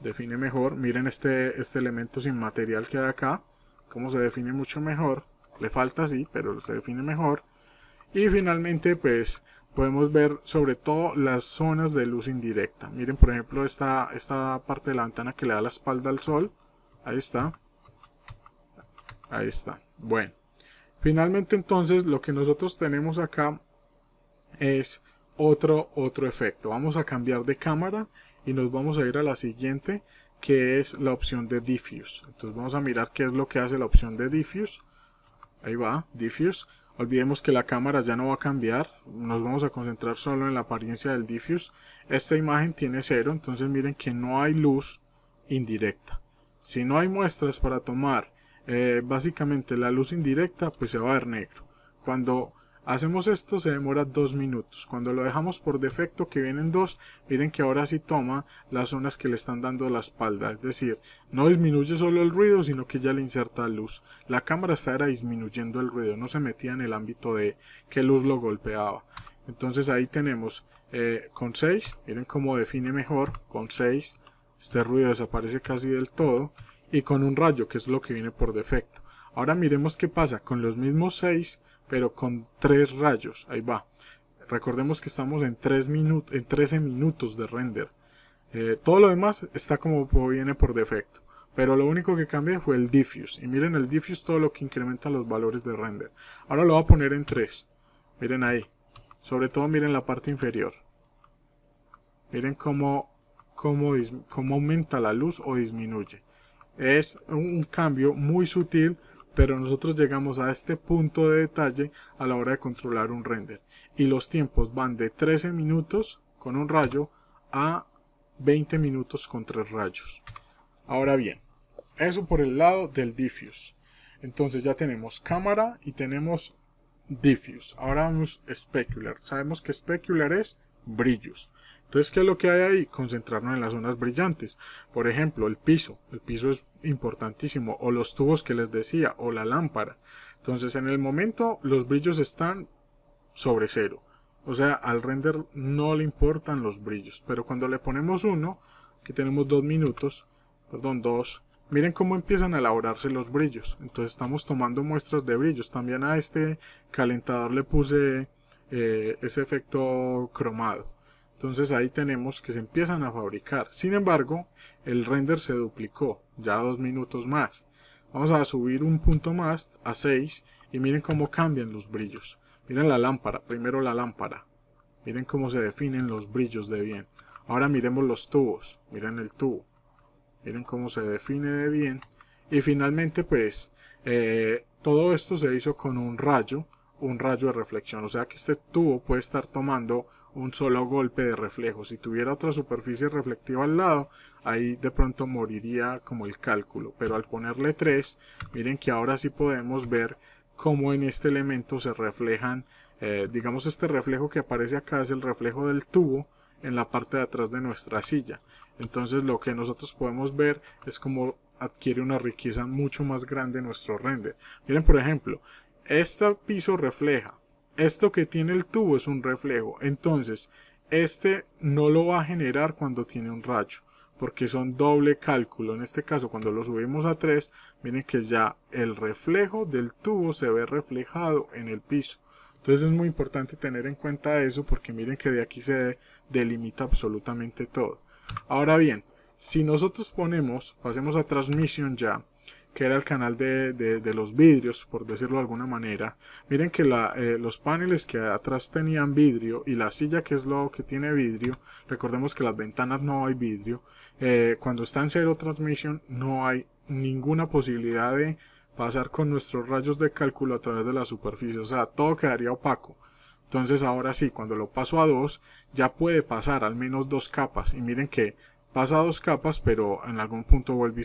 [SPEAKER 1] define mejor. Miren este, este elemento sin material que hay acá. Cómo se define mucho mejor. Le falta sí, pero se define mejor. Y finalmente pues podemos ver sobre todo las zonas de luz indirecta. Miren por ejemplo esta, esta parte de la ventana que le da la espalda al sol. Ahí está. Ahí está. Bueno. Finalmente entonces lo que nosotros tenemos acá es otro, otro efecto. Vamos a cambiar de cámara y nos vamos a ir a la siguiente que es la opción de diffuse. Entonces vamos a mirar qué es lo que hace la opción de diffuse. Ahí va, diffuse. Olvidemos que la cámara ya no va a cambiar, nos vamos a concentrar solo en la apariencia del diffuse. Esta imagen tiene cero, entonces miren que no hay luz indirecta. Si no hay muestras para tomar eh, básicamente la luz indirecta pues se va a ver negro. Cuando hacemos esto se demora dos minutos. Cuando lo dejamos por defecto que vienen dos miren que ahora sí toma las zonas que le están dando la espalda. Es decir, no disminuye solo el ruido sino que ya le inserta luz. La cámara estará disminuyendo el ruido, no se metía en el ámbito de que luz lo golpeaba. Entonces ahí tenemos eh, con 6, miren cómo define mejor, con 6 este ruido desaparece casi del todo y con un rayo, que es lo que viene por defecto. Ahora miremos qué pasa con los mismos 6, pero con 3 rayos. Ahí va. Recordemos que estamos en, minutos en 13 minutos de render. Eh, todo lo demás está como viene por defecto. Pero lo único que cambia fue el diffuse. Y miren el diffuse todo lo que incrementa los valores de render. Ahora lo voy a poner en 3. Miren ahí. Sobre todo miren la parte inferior. Miren cómo, cómo, cómo aumenta la luz o disminuye. Es un cambio muy sutil, pero nosotros llegamos a este punto de detalle a la hora de controlar un render. Y los tiempos van de 13 minutos con un rayo a 20 minutos con tres rayos. Ahora bien, eso por el lado del diffuse. Entonces ya tenemos cámara y tenemos diffuse. Ahora vamos specular. Sabemos que specular es brillos. Entonces, ¿qué es lo que hay ahí? Concentrarnos en las zonas brillantes. Por ejemplo, el piso. El piso es importantísimo. O los tubos que les decía. O la lámpara. Entonces, en el momento los brillos están sobre cero. O sea, al render no le importan los brillos. Pero cuando le ponemos uno, que tenemos dos minutos, perdón, dos, miren cómo empiezan a elaborarse los brillos. Entonces estamos tomando muestras de brillos. También a este calentador le puse eh, ese efecto cromado. Entonces ahí tenemos que se empiezan a fabricar. Sin embargo, el render se duplicó, ya dos minutos más. Vamos a subir un punto más a 6 y miren cómo cambian los brillos. Miren la lámpara, primero la lámpara. Miren cómo se definen los brillos de bien. Ahora miremos los tubos, miren el tubo. Miren cómo se define de bien. Y finalmente pues eh, todo esto se hizo con un rayo, un rayo de reflexión. O sea que este tubo puede estar tomando un solo golpe de reflejo. Si tuviera otra superficie reflectiva al lado, ahí de pronto moriría como el cálculo. Pero al ponerle 3, miren que ahora sí podemos ver cómo en este elemento se reflejan, eh, digamos este reflejo que aparece acá es el reflejo del tubo en la parte de atrás de nuestra silla. Entonces lo que nosotros podemos ver es como adquiere una riqueza mucho más grande nuestro render. Miren por ejemplo, este piso refleja, esto que tiene el tubo es un reflejo. Entonces, este no lo va a generar cuando tiene un rayo, porque son doble cálculo. En este caso, cuando lo subimos a 3, miren que ya el reflejo del tubo se ve reflejado en el piso. Entonces es muy importante tener en cuenta eso porque miren que de aquí se delimita absolutamente todo. Ahora bien, si nosotros ponemos, pasemos a transmisión ya, que era el canal de, de, los vidrios, por decirlo de alguna manera. Miren que eh, los paneles que atrás tenían vidrio y la silla que es lo que tiene vidrio, recordemos que las ventanas no hay vidrio, eh, cuando está en cero transmisión, no hay ninguna posibilidad de pasar con nuestros rayos de cálculo a través de la superficie, o sea, todo quedaría opaco. Entonces ahora sí, cuando lo paso a dos, ya puede pasar al menos dos capas. Y miren que pasa dos capas, pero en algún punto vuelve y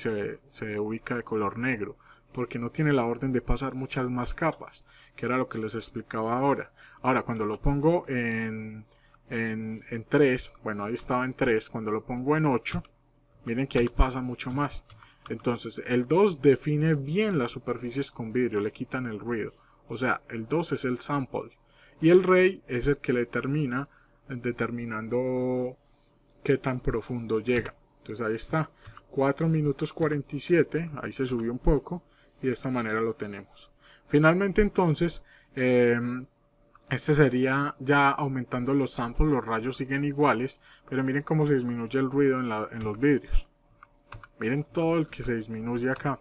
[SPEAKER 1] se, ubica de color negro, porque no tiene la orden de pasar muchas más capas, que era lo que les explicaba ahora. Ahora, cuando lo pongo en, en, en 3, bueno, ahí estaba en 3, cuando lo pongo en 8, miren que ahí pasa mucho más. Entonces, el 2 define bien las superficies con vidrio, le quitan el ruido. O sea, el 2 es el sample. Y el rey es el que le termina determinando qué tan profundo llega. Entonces ahí está, 4 minutos 47, ahí se subió un poco y de esta manera lo tenemos. Finalmente entonces, em, este sería ya aumentando los samples, los rayos siguen iguales, pero miren cómo se disminuye el ruido en, en los vidrios. Miren todo el que se disminuye acá.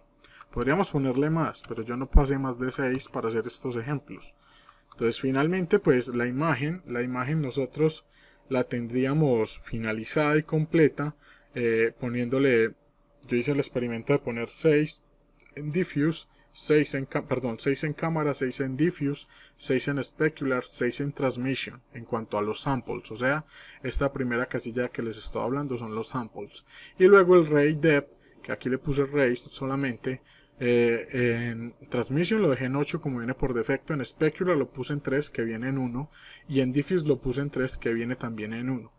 [SPEAKER 1] Podríamos ponerle más, pero yo no pasé más de 6 para hacer estos ejemplos. Entonces finalmente pues la imagen, la imagen nosotros la tendríamos finalizada y completa eh, poniéndole, yo hice el experimento de poner 6 en diffuse, 6 en, perdón, 6 en cámara, 6 en diffuse, 6 en specular, 6 en transmission en cuanto a los samples, o sea, esta primera casilla que les estoy hablando son los samples. Y luego el ray depth, que aquí le puse ray solamente, eh, en Transmission lo dejé en 8 como viene por defecto. En Specular lo puse en 3 que viene en 1. Y en Diffuse lo puse en 3 que viene también en 1.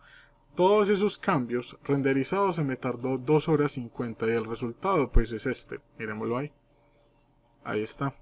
[SPEAKER 1] Todos esos cambios renderizados se me tardó 2 horas 50 y el resultado pues es este. Miremoslo ahí. Ahí está.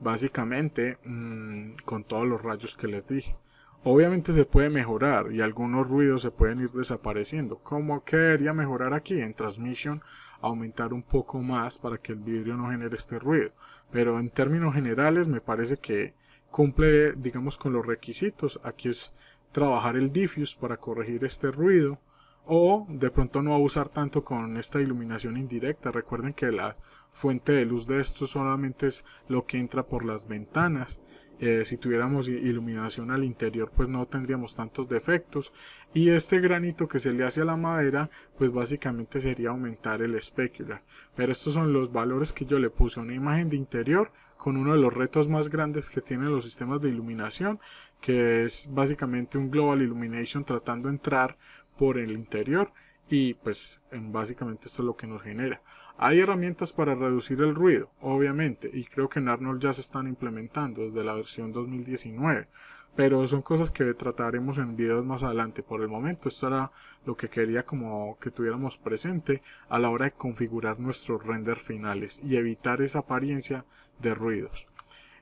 [SPEAKER 1] Básicamente mm, con todos los rayos que les dije. Obviamente se puede mejorar y algunos ruidos se pueden ir desapareciendo. ¿Cómo quería mejorar aquí? En Transmission aumentar un poco más para que el vidrio no genere este ruido. Pero en términos generales me parece que cumple, digamos, con los requisitos. Aquí es trabajar el diffuse para corregir este ruido o de pronto no abusar tanto con esta iluminación indirecta. Recuerden que la fuente de luz de esto solamente es lo que entra por las ventanas eh, si tuviéramos iluminación al interior pues no tendríamos tantos defectos y este granito que se le hace a la madera pues básicamente sería aumentar el specular pero estos son los valores que yo le puse a una imagen de interior con uno de los retos más grandes que tienen los sistemas de iluminación que es básicamente un global illumination tratando de entrar por el interior y pues básicamente esto es lo que nos genera hay herramientas para reducir el ruido, obviamente, y creo que en Arnold ya se están implementando desde la versión 2019, pero son cosas que trataremos en videos más adelante. Por el momento, esto era lo que quería como que tuviéramos presente a la hora de configurar nuestros render finales y evitar esa apariencia de ruidos.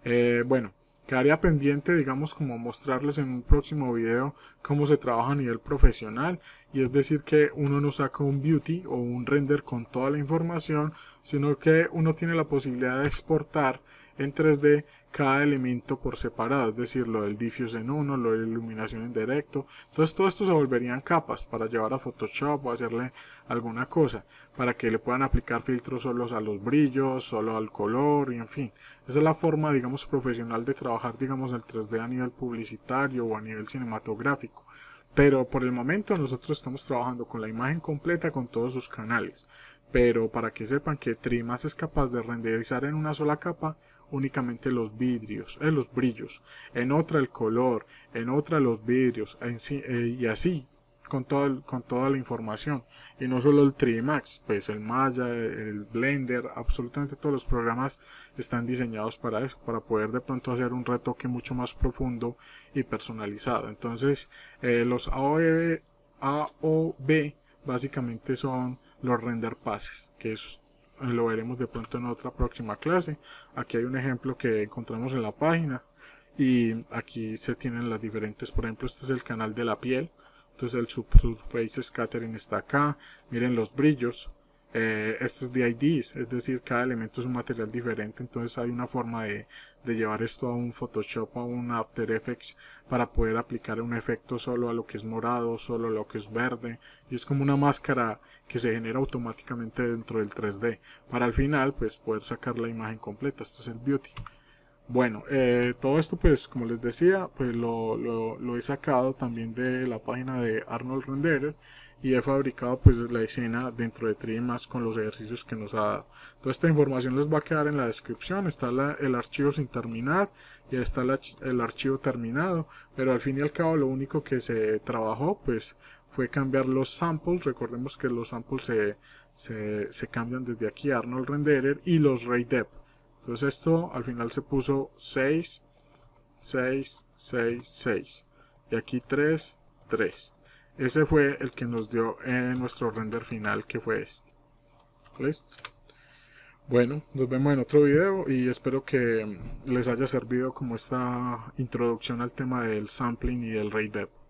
[SPEAKER 1] Eh, bueno, Quedaría pendiente, digamos, como mostrarles en un próximo video cómo se trabaja a nivel profesional. Y es decir que uno no saca un beauty o un render con toda la información, sino que uno tiene la posibilidad de exportar en 3D cada elemento por separado, es decir, lo del diffuse en uno, lo de iluminación en directo, entonces todo esto se volverían capas para llevar a Photoshop o hacerle alguna cosa, para que le puedan aplicar filtros solo a los brillos, solo al color, y en fin, esa es la forma, digamos, profesional de trabajar, digamos, el 3D a nivel publicitario o a nivel cinematográfico pero por el momento nosotros estamos trabajando con la imagen completa con todos sus canales pero para que sepan que Trimas es capaz de renderizar en una sola capa únicamente los vidrios, en eh, los brillos, en otra el color, en otra los vidrios, en, eh, y así con, todo, con toda la información. Y no solo el 3 Max, pues el Maya, el Blender, absolutamente todos los programas están diseñados para eso, para poder de pronto hacer un retoque mucho más profundo y personalizado. Entonces, eh, los AOB, e, AOB básicamente son los render passes, que es lo veremos de pronto en otra próxima clase. Aquí hay un ejemplo que encontramos en la página y aquí se tienen las diferentes, por ejemplo este es el canal de la piel, entonces el surface scattering está acá, miren los brillos, eh, este es es decir, cada elemento es un material diferente, entonces hay una forma de, llevar esto a un Photoshop a un After Effects para poder aplicar un efecto solo a lo que es morado, solo a lo que es verde, y es como una máscara que se genera automáticamente dentro del 3D, para al final pues poder sacar la imagen completa, este es el beauty. Bueno, eh, todo esto pues como les decía, pues lo, lo he sacado también de la página de Arnold Renderer, y he fabricado pues la escena dentro de Max con los ejercicios que nos ha dado. Toda esta información les va a quedar en la descripción, está el archivo sin terminar y está el archivo terminado, pero al fin y al cabo lo único que se trabajó pues fue cambiar los samples, recordemos que los samples se, cambian desde aquí Arnold Renderer y los RayDep. Entonces esto al final se puso 6, 6, 6, 6 y aquí 3, 3. Ese fue el que nos dio en eh, nuestro render final, que fue este. ¿Listo? Bueno, nos vemos en otro video y espero que mm, les haya servido como esta introducción al tema del sampling y del depth